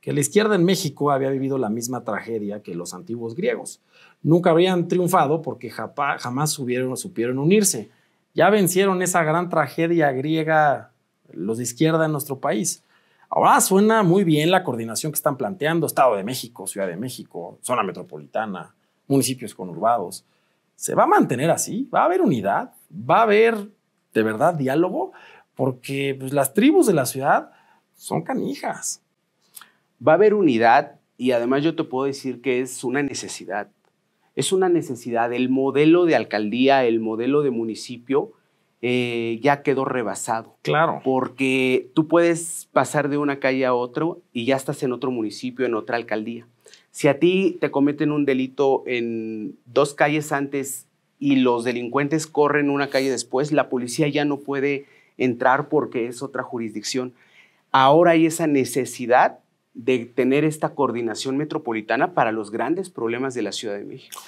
que la izquierda en México había vivido la misma tragedia que los antiguos griegos. Nunca habrían triunfado porque jamás subieron, supieron unirse. Ya vencieron esa gran tragedia griega los de izquierda en nuestro país. Ahora suena muy bien la coordinación que están planteando Estado de México, Ciudad de México, zona metropolitana, municipios conurbados. ¿Se va a mantener así? ¿Va a haber unidad? ¿Va a haber de verdad diálogo? Porque pues, las tribus de la ciudad son canijas va a haber unidad y además yo te puedo decir que es una necesidad. Es una necesidad. El modelo de alcaldía, el modelo de municipio eh, ya quedó rebasado. Claro. Porque tú puedes pasar de una calle a otra y ya estás en otro municipio, en otra alcaldía. Si a ti te cometen un delito en dos calles antes y los delincuentes corren una calle después, la policía ya no puede entrar porque es otra jurisdicción. Ahora hay esa necesidad de tener esta coordinación metropolitana para los grandes problemas de la Ciudad de México.